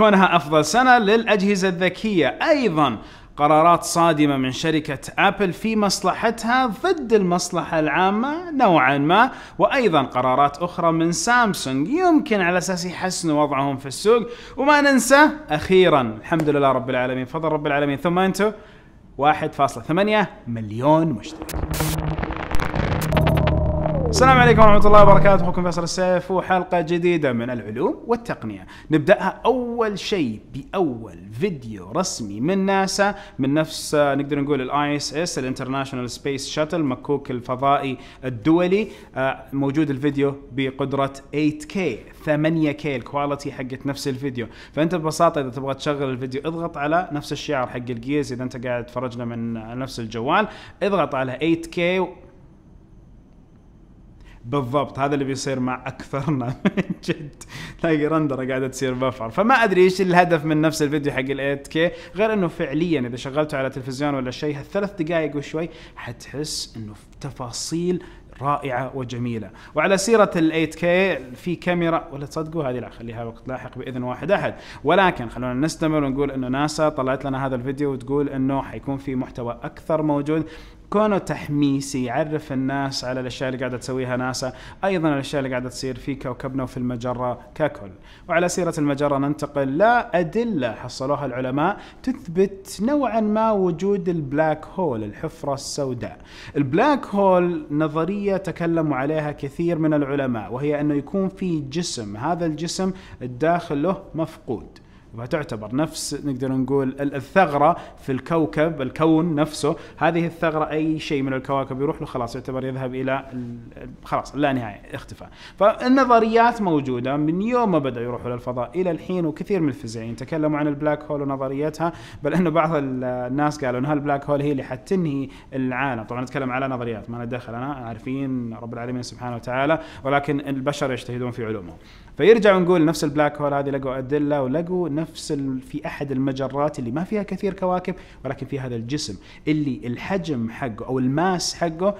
كونها أفضل سنة للأجهزة الذكية أيضا قرارات صادمة من شركة أبل في مصلحتها ضد المصلحة العامة نوعا ما وأيضا قرارات أخرى من سامسونج يمكن على أساس يحسنوا وضعهم في السوق وما ننسى أخيرا الحمد لله رب العالمين فضل رب العالمين ثم أنتم 1.8 مليون مشترك السلام عليكم ورحمة الله وبركاته، أخوكم فيصل السيف وحلقة جديدة من العلوم والتقنية، نبدأها أول شيء بأول فيديو رسمي من ناسا من نفس نقدر نقول الاي اس اس الانترناشونال سبيس شاتل مكوك الفضائي الدولي، آه، موجود الفيديو بقدرة 8K 8K الكواليتي حقت نفس الفيديو، فأنت ببساطة إذا تبغى تشغل الفيديو اضغط على نفس الشعار حق الجيز إذا أنت قاعد تفرجنا من نفس الجوال، اضغط على 8K بالضبط هذا اللي بيصير مع اكثرنا من جد تلاقي رندره قاعده تصير بفر فما ادري ايش الهدف من نفس الفيديو حق ال 8 كي غير انه فعليا اذا شغلته على تلفزيون ولا شيء هالثلاث دقائق وشوي حتحس انه تفاصيل رائعة وجميلة وعلى سيرة ال 8K في كاميرا ولا تصدقوا هذه لا خليها وقت لاحق بإذن واحد أحد ولكن خلونا نستمر ونقول أنه ناسا طلعت لنا هذا الفيديو وتقول أنه حيكون في محتوى أكثر موجود كونه تحميسي يعرف الناس على الاشياء اللي قاعده تسويها ناسا ايضا الاشياء اللي قاعده تصير في كوكبنا وفي المجره ككل وعلى سيره المجره ننتقل لادله حصلوها العلماء تثبت نوعا ما وجود البلاك هول الحفره السوداء البلاك هول نظريه تكلموا عليها كثير من العلماء وهي انه يكون في جسم هذا الجسم الداخل له مفقود فتعتبر نفس نقدر نقول الثغره في الكوكب الكون نفسه هذه الثغره اي شيء من الكواكب يروح له خلاص يعتبر يذهب الى خلاص لا نهايه اختفاء فالنظريات موجوده من يوم ما بدا يروحوا للفضاء الى الحين وكثير من الفيزيائيين تكلموا عن البلاك هول ونظريتها بل انه بعض الناس قالوا ان هالبلاك هول هي اللي حتنهي العالم طبعا نتكلم على نظريات ما ندخل دخل انا عارفين رب العالمين سبحانه وتعالى ولكن البشر يجتهدون في علومهم فيرجع نقول نفس البلاك هول هذه لقوا ادله ولقوا نفس في احد المجرات اللي ما فيها كثير كواكب ولكن في هذا الجسم اللي الحجم حقه او الماس حقه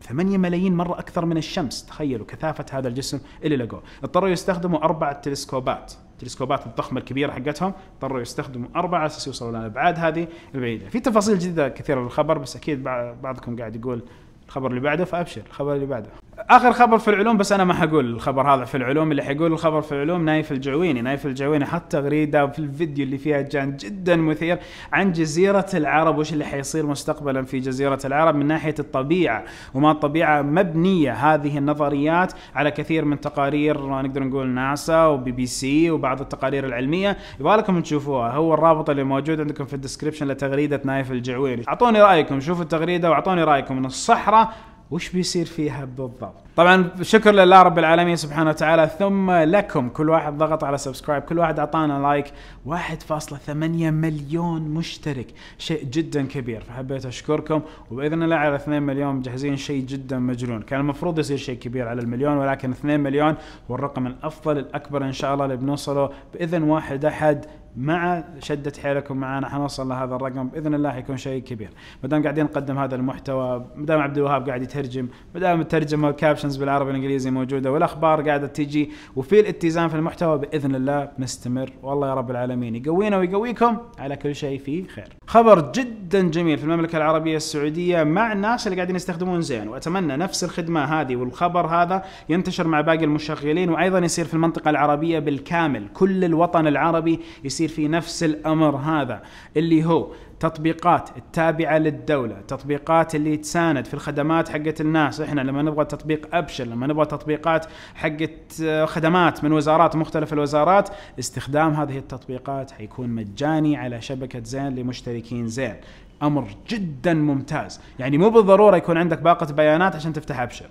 8 ملايين مرة أكثر من الشمس تخيلوا كثافة هذا الجسم اللي لقوه اضطروا يستخدموا أربعة تلسكوبات التلسكوبات الضخمه الكبيره حقتهم اضطروا يستخدموا اربعه على اساس يوصلوا للابعاد هذه البعيده، في تفاصيل جديده كثيره للخبر بس اكيد بعضكم قاعد يقول الخبر اللي بعده فابشر الخبر اللي بعده. اخر خبر في العلوم بس انا ما حقول الخبر هذا في العلوم اللي حيقول الخبر في العلوم نايف الجويني، نايف الجويني حط تغريده في الفيديو اللي فيها كان جدا مثير عن جزيره العرب وش اللي حيصير مستقبلا في جزيره العرب من ناحيه الطبيعه، وما الطبيعه مبنيه هذه النظريات على كثير من تقارير نقدر نقول ناسا وبي بي سي وبعض التقارير العلميه، يبغالكم تشوفوها، هو الرابط اللي موجود عندكم في الديسكربشن لتغريده نايف الجويني، اعطوني رايكم، شوفوا التغريده واعطوني رايكم ان الصحراء وش بيصير فيها بالضبط طبعا شكر لله رب العالمين سبحانه وتعالى ثم لكم كل واحد ضغط على سبسكرايب كل واحد اعطانا لايك 1.8 مليون مشترك شيء جدا كبير فحبيت اشكركم وباذن الله على 2 مليون مجهزين شيء جدا مجنون كان المفروض يصير شيء كبير على المليون ولكن 2 مليون والرقم الافضل الاكبر ان شاء الله اللي بنوصله باذن واحد احد مع شده حيلكم معنا حنوصل لهذا الرقم باذن الله حيكون شيء كبير ما دام قاعدين نقدم هذا المحتوى ما دام عبد الوهاب قاعد يترجم ما دام الترجمه والكابشنز بالعربي والانجليزي موجوده والاخبار قاعده تجي وفي الاتزان في المحتوى باذن الله نستمر والله يا رب العالمين يقوينا ويقويكم على كل شيء فيه خير خبر جدا جميل في المملكه العربيه السعوديه مع الناس اللي قاعدين يستخدمون زين واتمنى نفس الخدمه هذه والخبر هذا ينتشر مع باقي المشغلين وايضا يصير في المنطقه العربيه بالكامل كل الوطن العربي يصير يصير في نفس الامر هذا اللي هو تطبيقات التابعة للدولة تطبيقات اللي تساند في الخدمات حقت الناس احنا لما نبغى تطبيق أبشر لما نبغى تطبيقات حقت آه، خدمات من وزارات مختلف الوزارات استخدام هذه التطبيقات حيكون مجاني على شبكة زين لمشتركين زين أمر جدا ممتاز يعني مو بالضرورة يكون عندك باقة بيانات عشان تفتح أبشر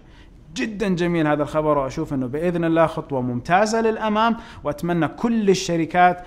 جدا جميل هذا الخبر واشوف انه باذن الله خطوه ممتازه للامام واتمنى كل الشركات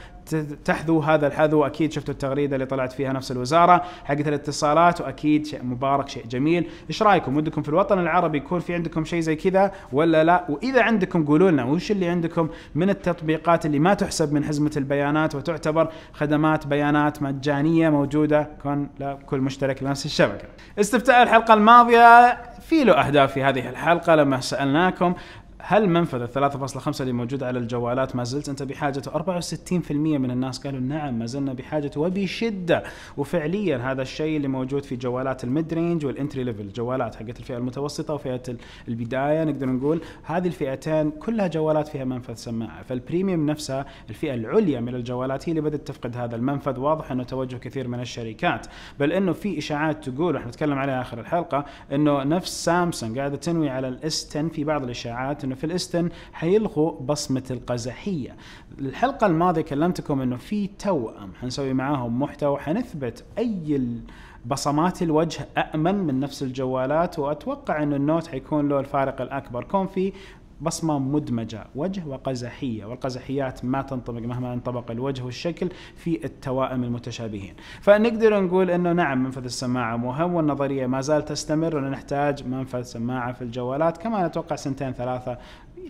تحذو هذا الحذو اكيد شفتوا التغريده اللي طلعت فيها نفس الوزاره حقت الاتصالات واكيد شيء مبارك شيء جميل ايش رايكم ودكم في الوطن العربي يكون في عندكم شيء زي كذا ولا لا واذا عندكم قولوا لنا وش اللي عندكم من التطبيقات اللي ما تحسب من حزمه البيانات وتعتبر خدمات بيانات مجانيه موجوده كون لكل كل مشترك لنفس الشبكه استفتاء الحلقه الماضيه في له اهداف في هذه الحلقه لما سالناكم هل منفذ ال 3.5 اللي موجود على الجوالات ما زلت انت بحاجته؟ 64% من الناس قالوا نعم ما زلنا بحاجته وبشده وفعليا هذا الشيء اللي موجود في جوالات الميد رينج والانتري ليفل، جوالات حقت الفئه المتوسطه وفئه البدايه نقدر نقول هذه الفئتين كلها جوالات فيها منفذ سماعه، فالبريميوم نفسها الفئه العليا من الجوالات هي اللي بدات تفقد هذا المنفذ، واضح انه توجه كثير من الشركات، بل انه في اشاعات تقول واحنا نتكلم عليها اخر الحلقه انه نفس سامسونج قاعده تنوي على الاس 10 في بعض الاشاعات انه في الاستن حيلغوا بصمه القزحيه. الحلقه الماضيه كلمتكم انه في توأم حنسوي معاهم محتوى حنثبت اي بصمات الوجه أأمن من نفس الجوالات وأتوقع أن النوت حيكون له الفارق الأكبر كون في بصمة مدمجة وجه وقزحية والقزحيات ما تنطبق مهما انطبق الوجه والشكل في التوائم المتشابهين فنقدر نقول أنه نعم منفذ السماعة مهم والنظرية ما زال تستمر ونحتاج منفذ سماعة في الجوالات كما نتوقع سنتين ثلاثة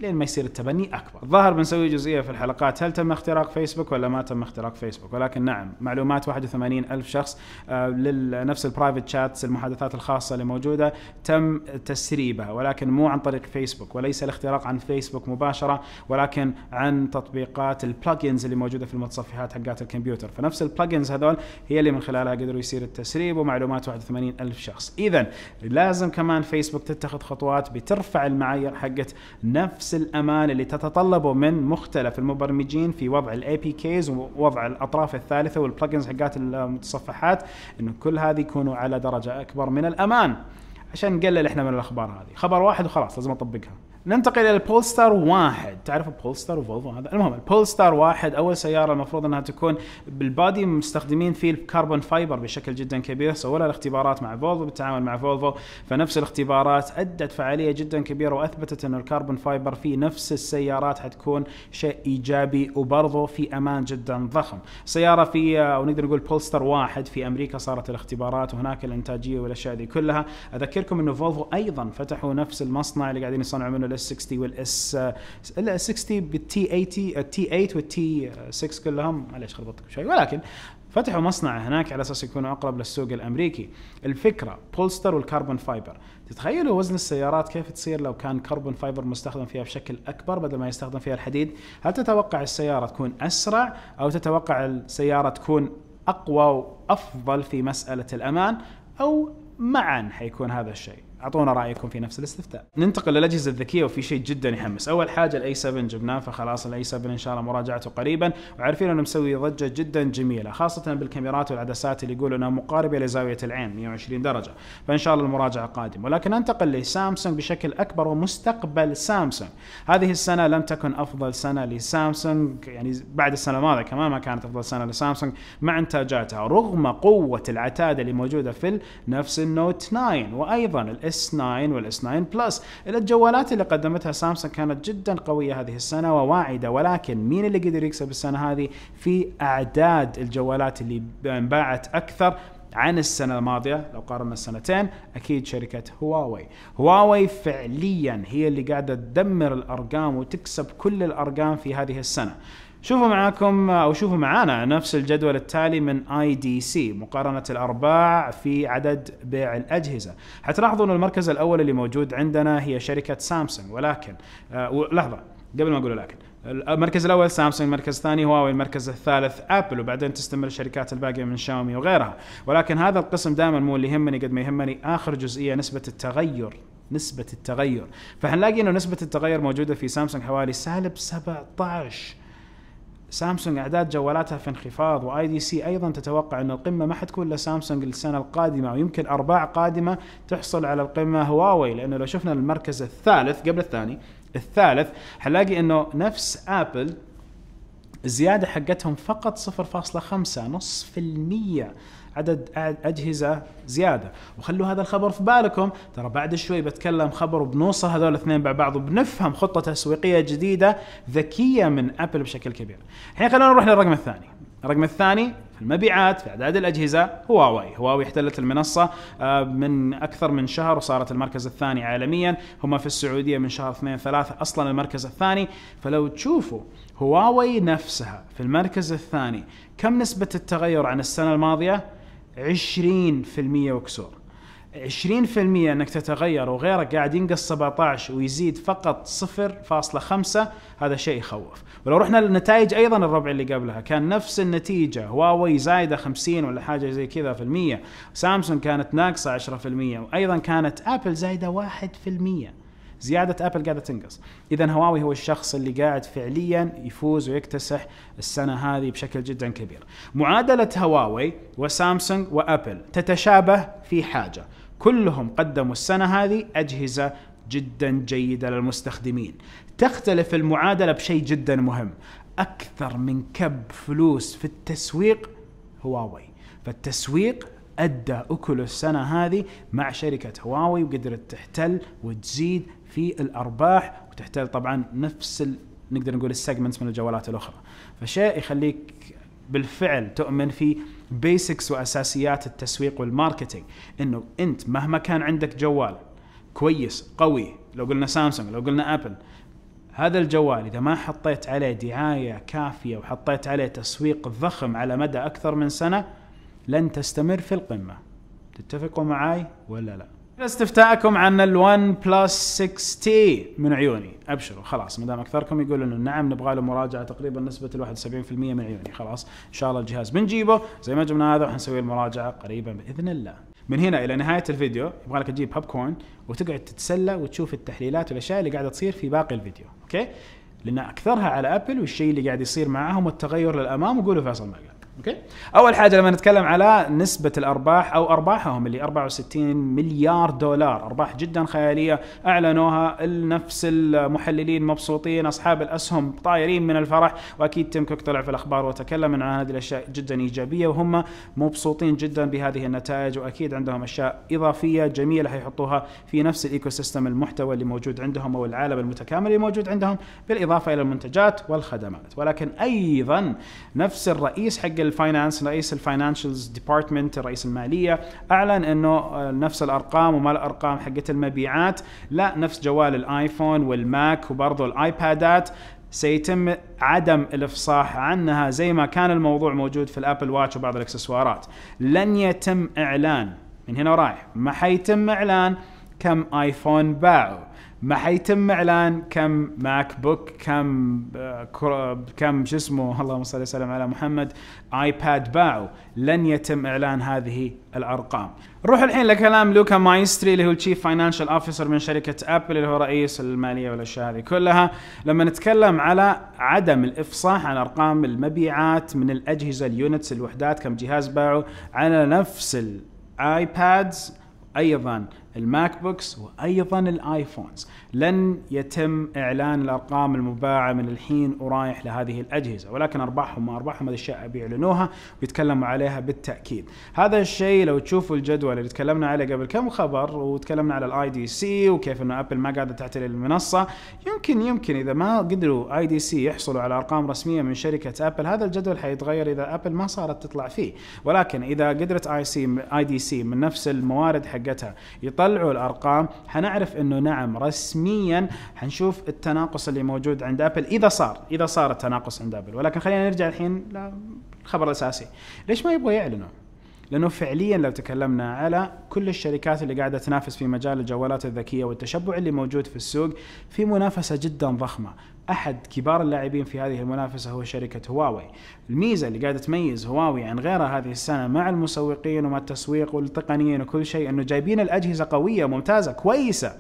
لين ما يصير التبني اكبر. الظاهر بنسوي جزئيه في الحلقات هل تم اختراق فيسبوك ولا ما تم اختراق فيسبوك ولكن نعم معلومات 81 الف شخص لنفس البرايفت شاتس المحادثات الخاصه اللي موجوده تم تسريبها ولكن مو عن طريق فيسبوك وليس الاختراق عن فيسبوك مباشره ولكن عن تطبيقات البلجنز اللي موجوده في المتصفحات حقات الكمبيوتر فنفس البلجنز هذول هي اللي من خلالها قدروا يصير التسريب ومعلومات 81 الف شخص. اذا لازم كمان فيسبوك تتخذ خطوات بترفع المعايير حقت نفس نفس الأمان اللي تتطلبه من مختلف المبرمجين في وضع الاي بي كيز ووضع الأطراف الثالثة والبلجنز حقات المتصفحات إنه كل هذه يكونوا على درجة أكبر من الأمان عشان نقلل احنا من الاخبار هذه خبر واحد وخلاص لازم اطبقها ننتقل الى البولستار واحد تعرف البولستار وفولفو هذا المهم البولستار واحد اول سياره المفروض انها تكون بالبادي مستخدمين فيه الكربون فايبر بشكل جدا كبير سووا لها الاختبارات مع فولفو بالتعامل مع فولفو فنفس الاختبارات ادت فعاليه جدا كبيره واثبتت ان الكربون فايبر في نفس السيارات حتكون شيء ايجابي وبرضه في امان جدا ضخم سياره في او آه، نقدر نقول بولستار واحد في امريكا صارت الاختبارات وهناك الانتاجيه والاشياء ذي كلها اذكركم انه فولفو ايضا فتحوا نفس المصنع اللي قاعدين يصنعوا منه والاس 60 والاس الا 60 بالتي 80 التي 8 والتي 6 كلهم معليش خربطت شوي ولكن فتحوا مصنع هناك على اساس يكونوا اقرب للسوق الامريكي الفكره بولستر والكربون فايبر تتخيلوا وزن السيارات كيف تصير لو كان كربون فايبر مستخدم فيها بشكل اكبر بدل ما يستخدم فيها الحديد هل تتوقع السياره تكون اسرع او تتوقع السياره تكون اقوى وافضل في مساله الامان او معا حيكون هذا الشيء اعطونا رايكم في نفس الاستفتاء. ننتقل للاجهزه الذكيه وفي شيء جدا يحمس، اول حاجه الاي 7 جبناه فخلاص الاي 7 ان شاء الله مراجعته قريبا وعارفين انه مسوي ضجه جدا جميله خاصه بالكاميرات والعدسات اللي يقولوا انها مقاربه لزاويه العين 120 درجه، فان شاء الله المراجعه قادمه، ولكن ننتقل لسامسونج بشكل اكبر ومستقبل سامسونج. هذه السنه لم تكن افضل سنه لسامسونج يعني بعد السنه الماضيه كمان ما كانت افضل سنه لسامسونج مع انتاجاتها رغم قوه العتاده اللي موجوده في نفس النوت 9 وايضا s 9 والاس 9 بلس الجوالات اللي قدمتها سامسونج كانت جدا قويه هذه السنه وواعده ولكن مين اللي قدر يكسب السنه هذه في اعداد الجوالات اللي انباعت اكثر عن السنة الماضية لو قارنا السنتين أكيد شركة هواوي هواوي فعليا هي اللي قاعدة تدمر الأرقام وتكسب كل الأرقام في هذه السنة شوفوا معاكم او شوفوا معانا نفس الجدول التالي من اي دي سي مقارنه الارباع في عدد بيع الاجهزه حتلاحظوا ان المركز الاول اللي موجود عندنا هي شركه سامسونج ولكن آه لحظه قبل ما اقول لكن المركز الاول سامسونج المركز الثاني هواوي المركز الثالث ابل وبعدين تستمر الشركات الباقيه من شاومي وغيرها ولكن هذا القسم دائما مو اللي يهمني قد ما يهمني اخر جزئيه نسبه التغير نسبة التغير فحنلاقي انه نسبة التغير موجودة في سامسونج حوالي سالب 17 سامسونج اعداد جوالاتها في انخفاض واي دي سي ايضا تتوقع ان القمه ما حتكون لسامسونج السنه القادمه ويمكن ارباع قادمه تحصل على القمه هواوي لانه لو شفنا المركز الثالث قبل الثاني الثالث حلاقي انه نفس ابل الزيادة حقتهم فقط 0.5 نص في المية عدد أجهزة زيادة وخلوا هذا الخبر في بالكم ترى بعد شوي بتكلم خبر وبنوصل هذول الاثنين مع بعض وبنفهم خطة تسويقية جديدة ذكية من أبل بشكل كبير الحين خلينا نروح للرقم الثاني الرقم الثاني في المبيعات في اعداد الاجهزه هواوي، هواوي احتلت المنصه آه، من اكثر من شهر وصارت المركز الثاني عالميا، هم في السعوديه من شهر اثنين ثلاثه اصلا المركز الثاني، فلو تشوفوا هواوي نفسها في المركز الثاني، كم نسبه التغير عن السنه الماضيه؟ 20% وكسور. 20% انك تتغير وغيرك قاعد ينقص 17 ويزيد فقط 0.5 هذا شيء يخوف، ولو رحنا للنتائج ايضا الربع اللي قبلها كان نفس النتيجه هواوي زايده 50 ولا حاجه زي كذا في المية، سامسونج كانت ناقصه 10% وايضا كانت ابل زايده 1%. زياده ابل قاعده تنقص اذا هواوي هو الشخص اللي قاعد فعليا يفوز ويكتسح السنه هذه بشكل جدا كبير معادله هواوي وسامسونج وابل تتشابه في حاجه كلهم قدموا السنه هذه اجهزه جدا جيده للمستخدمين تختلف المعادله بشيء جدا مهم اكثر من كب فلوس في التسويق هواوي فالتسويق ادى اكل السنه هذه مع شركه هواوي وقدرت تحتل وتزيد في الارباح وتحتاج طبعا نفس ال... نقدر نقول السيجمنتس من الجوالات الاخرى فشيء يخليك بالفعل تؤمن في بيسكس واساسيات التسويق والماركتينج انه انت مهما كان عندك جوال كويس قوي لو قلنا سامسونج لو قلنا ابل هذا الجوال اذا ما حطيت عليه دعايه كافيه وحطيت عليه تسويق ضخم على مدى اكثر من سنه لن تستمر في القمه تتفقوا معي ولا لا؟ استفتاءكم عن الون بلس 6 تي من عيوني ابشروا خلاص ما دام اكثركم يقول انه نعم نبغى له مراجعه تقريبا نسبه ال 71% من عيوني خلاص ان شاء الله الجهاز بنجيبه زي ما جبنا هذا وحنسوي المراجعه قريبا باذن الله من هنا الى نهايه الفيديو يبغى لك تجيب بوب كورن وتقعد تتسلى وتشوف التحليلات والاشياء اللي قاعده تصير في باقي الفيديو اوكي لان اكثرها على ابل والشيء اللي قاعد يصير معاهم والتغير للامام وقولوا فيصل ما قال اوكي اول حاجه لما نتكلم على نسبه الارباح او ارباحهم اللي 64 مليار دولار ارباح جدا خياليه اعلنوها نفس المحللين مبسوطين اصحاب الاسهم طايرين من الفرح واكيد تيم كوك طلع في الاخبار وتكلم عن هذه الاشياء جدا ايجابيه وهم مبسوطين جدا بهذه النتائج واكيد عندهم اشياء اضافيه جميله حيحطوها في نفس الايكو سيستم المحتوى اللي موجود عندهم او العالم المتكامل اللي موجود عندهم بالاضافه الى المنتجات والخدمات ولكن ايضا نفس الرئيس حق الفاينانس رئيس الفاينانشلز ديبارتمنت رئيس الماليه اعلن انه آه، نفس الارقام وما الارقام حقت المبيعات لا نفس جوال الايفون والماك وبرضه الايبادات سيتم عدم الافصاح عنها زي ما كان الموضوع موجود في الابل واتش وبعض الاكسسوارات لن يتم اعلان من هنا رايح ما حيتم اعلان كم ايفون باعوا ما حيتم اعلان كم ماك بوك كم كم شو اسمه اللهم صل وسلم على محمد ايباد باعوا لن يتم اعلان هذه الارقام نروح الحين لكلام لوكا مايستري اللي هو تشيف فاينانشال اوفيسر من شركه ابل اللي هو رئيس الماليه والاشياء هذه كلها لما نتكلم على عدم الافصاح عن ارقام المبيعات من الاجهزه اليونتس الوحدات كم جهاز باعوا على نفس الايبادز ايضا الماك بوكس وايضا الايفونز لن يتم اعلان الارقام المباعه من الحين ورايح لهذه الاجهزه ولكن ارباحهم ما ارباحهم هذه الاشياء بيعلنوها ويتكلموا عليها بالتاكيد هذا الشيء لو تشوفوا الجدول اللي تكلمنا عليه قبل كم خبر وتكلمنا على الاي دي سي وكيف انه ابل ما قاعده تعتلي المنصه يمكن يمكن اذا ما قدروا اي دي سي يحصلوا على ارقام رسميه من شركه ابل هذا الجدول حيتغير اذا ابل ما صارت تطلع فيه ولكن اذا قدرت اي سي اي دي سي من نفس الموارد حقتها يطلعوا الارقام حنعرف انه نعم رسميا حنشوف التناقص اللي موجود عند ابل اذا صار اذا صار التناقص عند ابل ولكن خلينا نرجع الحين للخبر الاساسي ليش ما يبغوا يعلنوا لانه فعليا لو تكلمنا على كل الشركات اللي قاعده تنافس في مجال الجوالات الذكيه والتشبع اللي موجود في السوق في منافسه جدا ضخمه، احد كبار اللاعبين في هذه المنافسه هو شركه هواوي. الميزه اللي قاعده تميز هواوي عن غيرها هذه السنه مع المسوقين ومع التسويق والتقنيين وكل شيء انه جايبين الاجهزه قويه ممتازه كويسه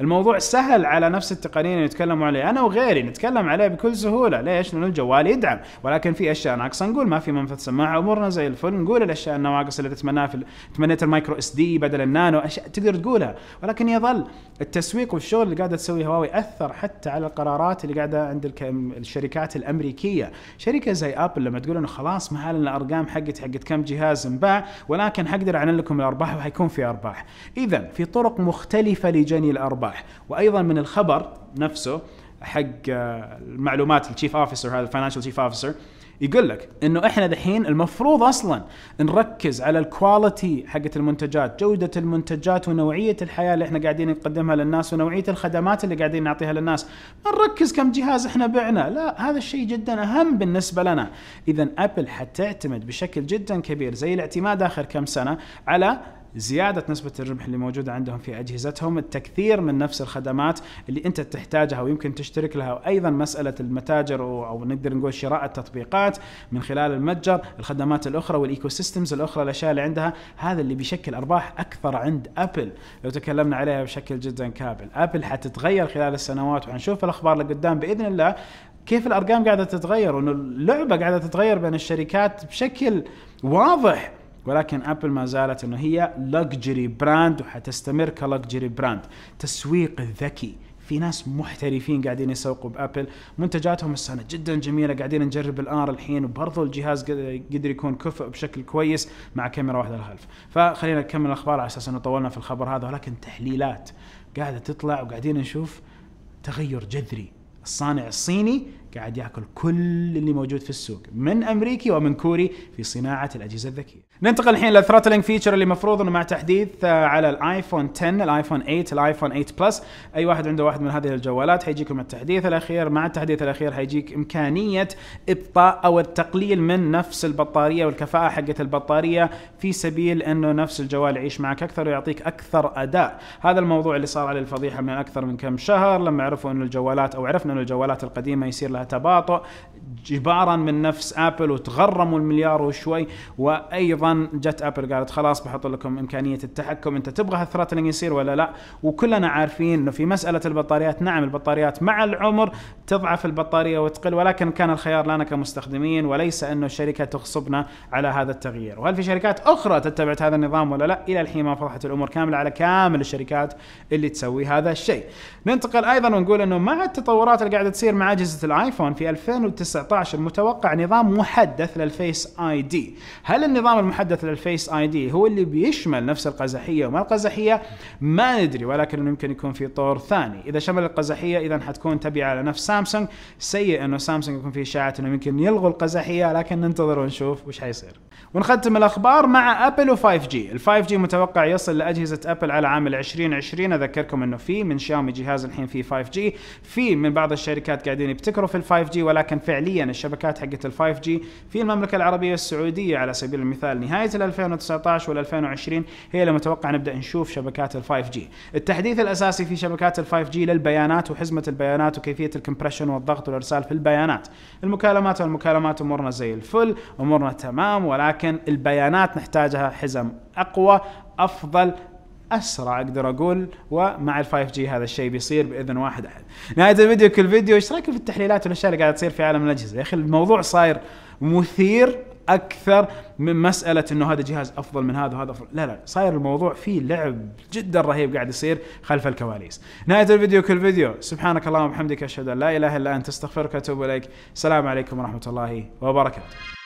الموضوع سهل على نفس التقنيه اللي يتكلموا عليه انا وغيري نتكلم عليه بكل سهوله ليش لان الجوال يدعم ولكن في اشياء ناقصه نقول ما في منفذ سماعه امورنا زي الفل نقول الاشياء النواقص اللي تتمناها في تمنيت المايكرو اس دي بدل النانو اشياء تقدر تقولها ولكن يظل التسويق والشغل اللي قاعده تسويه هواوي اثر حتى على القرارات اللي قاعده عند الشركات الامريكيه شركه زي ابل لما تقول انه خلاص ما اعلن الارقام حقت حقت كم جهاز انباع ولكن حقدر اعلن لكم الارباح وحيكون في ارباح اذا في طرق مختلفه لجني الارباح رايح وايضا من الخبر نفسه حق آه، المعلومات التشيف اوفيسر هذا الفاينانشال تشيف اوفيسر يقول لك انه احنا دحين المفروض اصلا نركز على الكواليتي حقت المنتجات، جوده المنتجات ونوعيه الحياه اللي احنا قاعدين نقدمها للناس ونوعيه الخدمات اللي قاعدين نعطيها للناس، ما نركز كم جهاز احنا بعنا، لا هذا الشيء جدا اهم بالنسبه لنا، اذا ابل حتعتمد بشكل جدا كبير زي الاعتماد اخر كم سنه على زياده نسبه الربح اللي موجوده عندهم في اجهزتهم، التكثير من نفس الخدمات اللي انت تحتاجها ويمكن تشترك لها، وايضا مساله المتاجر او نقدر نقول شراء التطبيقات من خلال المتجر، الخدمات الاخرى والايكو سيستمز الاخرى الاشياء اللي عندها، هذا اللي بيشكل ارباح اكثر عند ابل، لو تكلمنا عليها بشكل جدا كامل، ابل حتتغير خلال السنوات وحنشوف الاخبار لقدام باذن الله كيف الارقام قاعده تتغير وانه اللعبه قاعده تتغير بين الشركات بشكل واضح ولكن ابل ما زالت انه هي لكجري براند وحتستمر كلكجري براند تسويق ذكي في ناس محترفين قاعدين يسوقوا بابل منتجاتهم السنه جدا جميله قاعدين نجرب الار الحين وبرضه الجهاز قدر يكون كفء بشكل كويس مع كاميرا واحده للخلف فخلينا نكمل الاخبار على اساس انه طولنا في الخبر هذا ولكن تحليلات قاعده تطلع وقاعدين نشوف تغير جذري الصانع الصيني قاعد ياكل كل اللي موجود في السوق من امريكي ومن كوري في صناعه الاجهزه الذكيه ننتقل الحين للثروتلينج فيتشر اللي المفروض انه مع تحديث آه، على الايفون 10 الايفون 8 الايفون 8 بلس اي واحد عنده واحد من هذه الجوالات حيجيكم التحديث الاخير مع التحديث الاخير حيجيك امكانيه ابطاء او التقليل من نفس البطاريه والكفاءه حقت البطاريه في سبيل انه نفس الجوال يعيش معك اكثر ويعطيك اكثر اداء هذا الموضوع اللي صار عليه الفضيحه من اكثر من كم شهر لما عرفوا انه الجوالات او عرفنا انه الجوالات القديمه يصير لها تباطؤ جبارا من نفس ابل وتغرموا المليار وشوي وايضا جت ابل قالت خلاص بحط لكم امكانيه التحكم انت تبغى هالثراتلينج يصير ولا لا وكلنا عارفين انه في مساله البطاريات نعم البطاريات مع العمر تضعف البطاريه وتقل ولكن كان الخيار لنا كمستخدمين وليس انه الشركه تغصبنا على هذا التغيير وهل في شركات اخرى تتبع هذا النظام ولا لا الى الحين ما فضحت الامور كامله على كامل الشركات اللي تسوي هذا الشيء ننتقل ايضا ونقول انه مع التطورات اللي قاعده تصير مع اجهزه الايفون في 2019 متوقع نظام محدث للفيس اي دي هل النظام المحدث نتحدث للفيس اي دي هو اللي بيشمل نفس القزحيه وما القزحيه ما ندري ولكن يمكن يكون في طور ثاني اذا شمل القزحيه اذا حتكون تبعه على نفس سامسونج سيء انه سامسونج يكون في اشاعات انه يمكن يلغوا القزحيه لكن ننتظر ونشوف وش حيصير ونختم الاخبار مع ابل و5 جي، ال5 جي متوقع يصل لاجهزه ابل على عام 2020 اذكركم انه في من شاومي جهاز الحين فيه 5 جي، في من بعض الشركات قاعدين يبتكروا في ال5 جي ولكن فعليا الشبكات حقت ال5 جي في المملكه العربيه السعوديه على سبيل المثال نهايه 2019 وال 2020 هي اللي متوقع نبدا نشوف شبكات ال5 جي، التحديث الاساسي في شبكات ال5 جي للبيانات وحزمه البيانات وكيفيه الكمبريشن والضغط والارسال في البيانات، المكالمات والمكالمات امورنا زي الفل، امورنا تمام ولكن لكن البيانات نحتاجها حزم اقوى افضل اسرع اقدر اقول ومع ال 5 جي هذا الشيء بيصير باذن واحد احد. نهايه الفيديو كل فيديو ايش رايكم في التحليلات والاشياء اللي قاعده تصير في عالم الاجهزه؟ يا اخي الموضوع صاير مثير اكثر من مساله انه هذا جهاز افضل من هذا وهذا افضل لا لا صاير الموضوع فيه لعب جدا رهيب قاعد يصير خلف الكواليس نهايه الفيديو كل فيديو سبحانك اللهم وبحمدك اشهد ان لا اله الا انت استغفرك واتوب اليك السلام عليكم ورحمه الله وبركاته